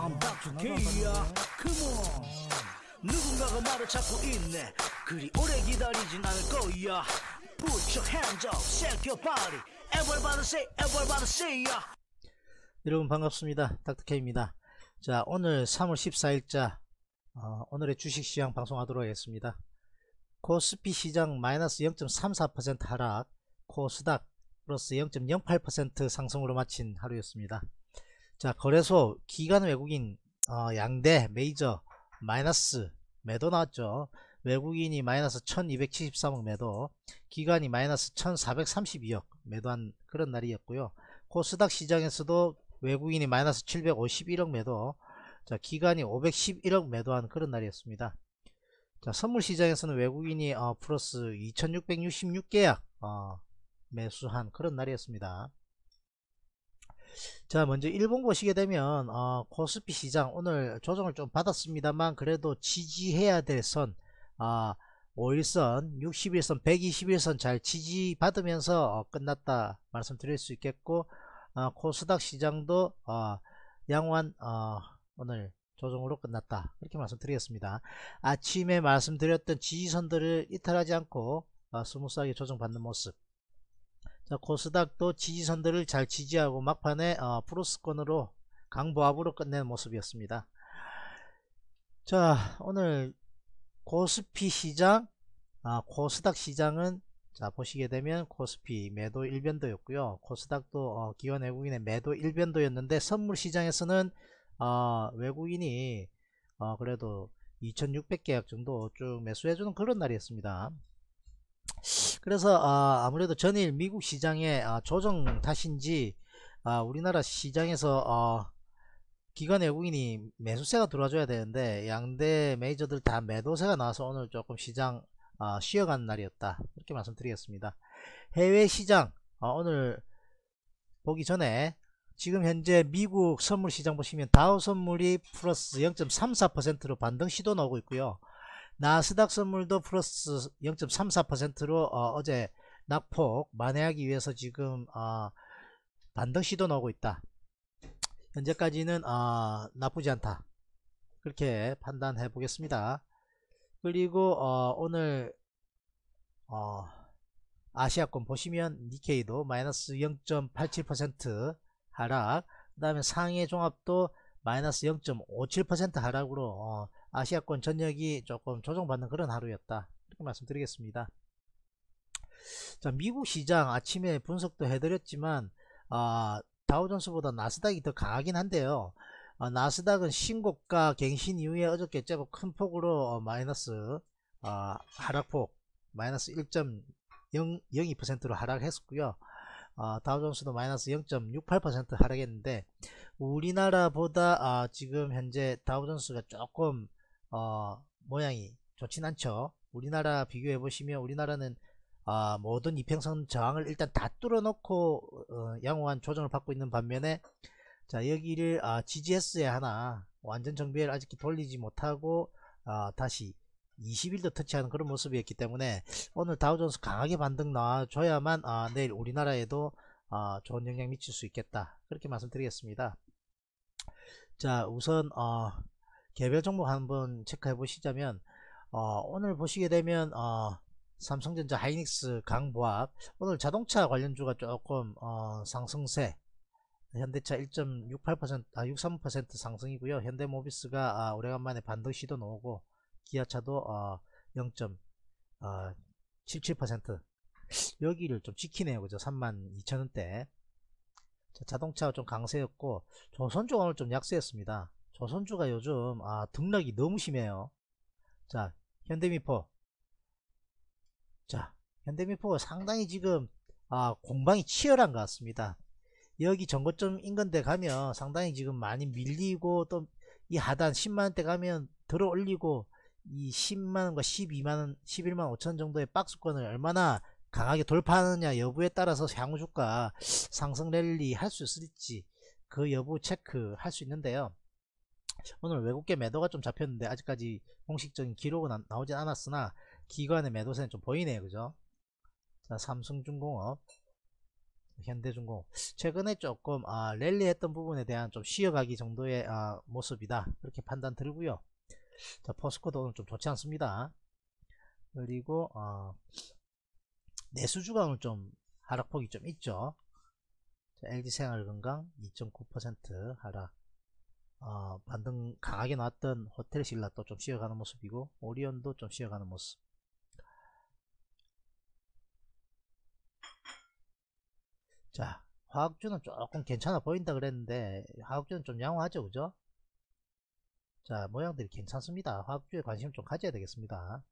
I'm back to K야 Come on 누군가가 말을 찾고 있네 그리 오래 기다리진 않을 거야 Put your hands up, shake your body Everybody say, everybody say ya 여러분 반갑습니다 닥터K입니다 자 오늘 3월 14일자 어, 오늘의 주식시장 방송하도록 하겠습니다 코스피 시장 마이너스 0.34% 하락 코스닥 플러스 0.08% 상승으로 마친 하루였습니다 자 거래소 기간 외국인 어, 양대 메이저 마이너스 매도 나왔죠 외국인이 마이너스 1273억 매도 기간이 마이너스 1432억 매도한 그런 날이었고요 코스닥 시장에서도 외국인이 마이너스 751억 매도 자 기간이 511억 매도한 그런 날이었습니다 자 선물시장에서는 외국인이 어, 플러스 2666계약 어, 매수한 그런 날이었습니다 자 먼저 일본 보시게 되면 어, 코스피 시장 오늘 조정을 좀 받았습니다만 그래도 지지해야 될선 어, 아, 5일선 60일선 121선 잘 지지받으면서 어, 끝났다 말씀드릴 수 있겠고 어, 코스닥 시장도 어, 양호한 어, 오늘 조정으로 끝났다 이렇게 말씀드리겠습니다 아침에 말씀드렸던 지지선들을 이탈하지 않고 어, 스무스하게 조정받는 모습 자, 코스닥도 지지선들을 잘 지지하고 막판에 어, 플러스권으로 강보합으로 끝낸 모습이었습니다. 자 오늘 코스피 시장 아, 코스닥 시장은 자 보시게 되면 코스피 매도 1변도였고요. 코스닥도 어, 기원 외국인의 매도 1변도였는데 선물 시장에서는 어, 외국인이 어, 그래도 2600계약 정도 쭉 매수해주는 그런 날이었습니다. 그래서 아, 무래도 전일 미국 시장의 아, 조정 탓인지 아, 우리나라 시장에서 어, 기관 외국인이 매수세가 들어와줘야 되는데 양대 메이저들 다 매도세가 나와서 오늘 조금 시장 아, 쉬어가는 날이었다 이렇게 말씀드리겠습니다 해외 시장 어, 오늘 보기 전에 지금 현재 미국 선물 시장 보시면 다우 선물이 플러스 0.34%로 반등 시도 나오고 있고요 나스닥 선물도 플러스 0.34%로 어, 제 낙폭 만회하기 위해서 지금 어, 반등 시도 나오고 있다. 현재까지는 어, 나쁘지 않다. 그렇게 판단해 보겠습니다. 그리고 어, 오늘 어, 아시아권 보시면 니케이도 마이너스 0.87% 하락 그 다음에 상해 종합도 마이너스 0.57% 하락으로 어, 아시아권 전역이 조금 조정받는 그런 하루였다 이렇게 말씀드리겠습니다 자 미국 시장 아침에 분석도 해드렸지만 아, 다우존스보다 나스닥이 더 강하긴 한데요 아, 나스닥은 신고가 갱신 이후에 어저께 제법 큰 폭으로 어, 마이너스 아, 하락폭 마이너스 1.02%로 하락했었고요 아, 다우존스도 마이너스 0.68% 하락했는데 우리나라보다 아, 지금 현재 다우존스가 조금 어, 모양이 좋진 않죠. 우리나라 비교해 보시면 우리나라는 아, 모든 이평선 저항을 일단 다 뚫어놓고 어, 양호한 조정을 받고 있는 반면에 자 여기를 아, 지지했어야 하나 완전 정비를 아직 돌리지 못하고 아, 다시 20일도 터치하는 그런 모습이었기 때문에 오늘 다우존스 강하게 반등 나와줘야만 아, 내일 우리나라에도 아, 좋은 영향 미칠 수 있겠다 그렇게 말씀드리겠습니다 자 우선 어, 개별 종목 한번 체크해 보시자면 어, 오늘 보시게 되면 어, 삼성전자 하이닉스 강보합 오늘 자동차 관련주가 조금 어, 상승세 현대차 1.68% 아, 63% 상승이고요 현대모비스가 아, 오래간만에 반등 시도 나오고 기아차도 어, 0.77% 어, 여기를 좀 지키네요 그죠 32,000원대 자동차 가좀 강세였고 조선주가 오늘 좀 약세였습니다 조선주가 요즘 아, 등락이 너무 심해요 자 현대미포 자 현대미포가 상당히 지금 아, 공방이 치열한 것 같습니다 여기 전고점 인근대 가면 상당히 지금 많이 밀리고 또 이 하단 10만원대 가면 들어 올리고 이 10만원과 12만원 11만 5천 정도의 박스권을 얼마나 강하게 돌파하느냐 여부에 따라서 향후 주가 상승 랠리 할 수 있을지 그 여부 체크할 수 있는데요 오늘 외국계 매도가 좀 잡혔는데 아직까지 공식적인 기록은 나오진 않았으나 기관의 매도세는 좀 보이네요 그죠 자 삼성중공업 현대중공업 최근에 조금 아, 랠리했던 부분에 대한 좀 쉬어가기 정도의 아, 모습이다 그렇게 판단 들고요 자, 포스코도 오늘 좀 좋지 않습니다. 그리고 어, 내수주가 오늘 좀 하락폭이 좀 있죠. LG생활건강 2.9% 하락 어, 반등 강하게 나왔던 호텔신라도 좀 쉬어가는 모습이고 오리온도 좀 쉬어가는 모습 자 화학주는 조금 괜찮아 보인다 그랬는데 화학주는 좀 양호하죠 그죠 자 모양들이 괜찮습니다 화학주에 관심 좀 가져야 되겠습니다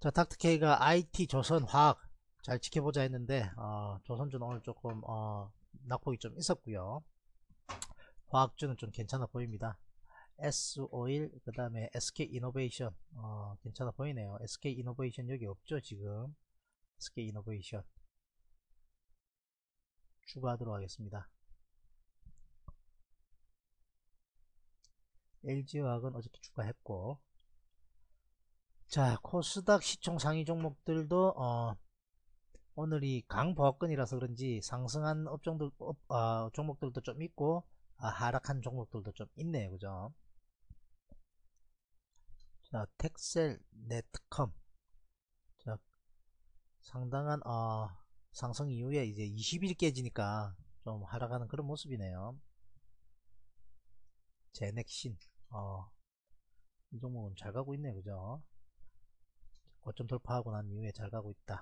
자 닥터케이가 IT 조선화학 잘 지켜보자 했는데 어, 조선주는 오늘 조금 어, 낙폭이 좀 있었고요 화학주는 좀 괜찮아 보입니다 S o i l 그 다음에 SK 이노베이션 어, 괜찮아 보이네요 SK 이노베이션 여기 없죠 지금 SK 이노베이션 추가하도록 하겠습니다 LG화학은 어저께 추가했고 자 코스닥 시총 상위 종목들도 어, 오늘이 강보합권이라서 그런지 상승한 업종들 업, 어, 종목들도 좀 있고 아, 하락한 종목들도 좀 있네요 그죠 자 텍셀 네트컴 자 상당한 어, 상승 이후에 이제 20일 깨지니까 좀 하락하는 그런 모습이네요 제넥신 어, 이 종목은 잘 가고 있네 그죠 고점 돌파하고 난 이후에 잘 가고 있다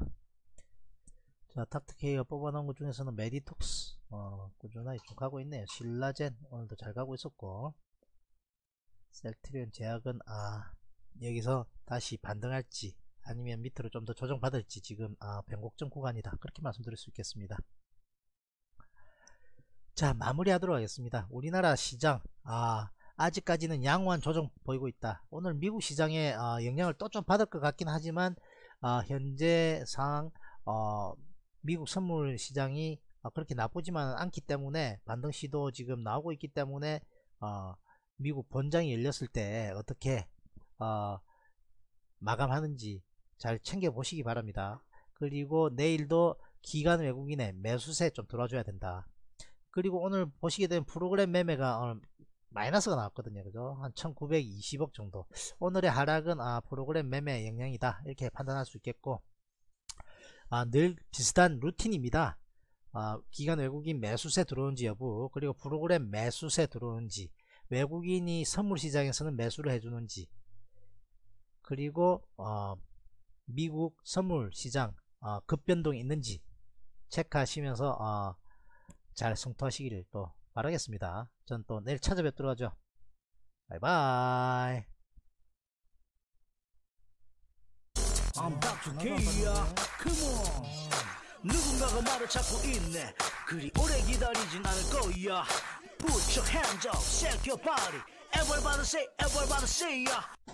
자 탁트케이가 뽑아놓은 것 중에서는 메디톡스 어, 꾸준하게 쭉 가고 있네요 신라젠 오늘도 잘 가고 있었고 셀트리온 제약은 아 여기서 다시 반등할지 아니면 밑으로 좀 더 조정받을지 지금 아 변곡점 구간이다 그렇게 말씀드릴 수 있겠습니다 자 마무리하도록 하겠습니다 우리나라 시장 아 아직까지는 양호한 조정 보이고 있다. 오늘 미국 시장에 어, 영향을 또 좀 받을 것 같긴 하지만 어, 현재 상황 어, 미국 선물 시장이 어, 그렇게 나쁘지만 않기 때문에 반등 시도 지금 나오고 있기 때문에 어, 미국 본장이 열렸을 때 어떻게 어, 마감하는지 잘 챙겨 보시기 바랍니다. 그리고 내일도 기간 외국인의 매수세 좀 들어줘야 된다. 그리고 오늘 보시게 된 프로그램 매매가 오늘 마이너스가 나왔거든요 그죠 한 1920억 정도 오늘의 하락은 아 프로그램 매매 영향이다 이렇게 판단할 수 있겠고 아, 늘 비슷한 루틴입니다 아, 기간 외국인 매수세 들어온지 여부 그리고 프로그램 매수세 들어온지 외국인이 선물시장에서는 매수를 해주는지 그리고 어, 미국 선물시장 어, 급변동이 있는지 체크하시면서 어, 잘 성토하시기를 또 말하겠습니다. 전 또 내일 찾아뵙도록 하죠. 바이바이. I'm Dr. Kia. Come on. 누군가가 말을 찾고 있네. 그리 오래 기다리진 않을 거야. Put your hands up, shake your body. Everybody say, everybody say, yeah.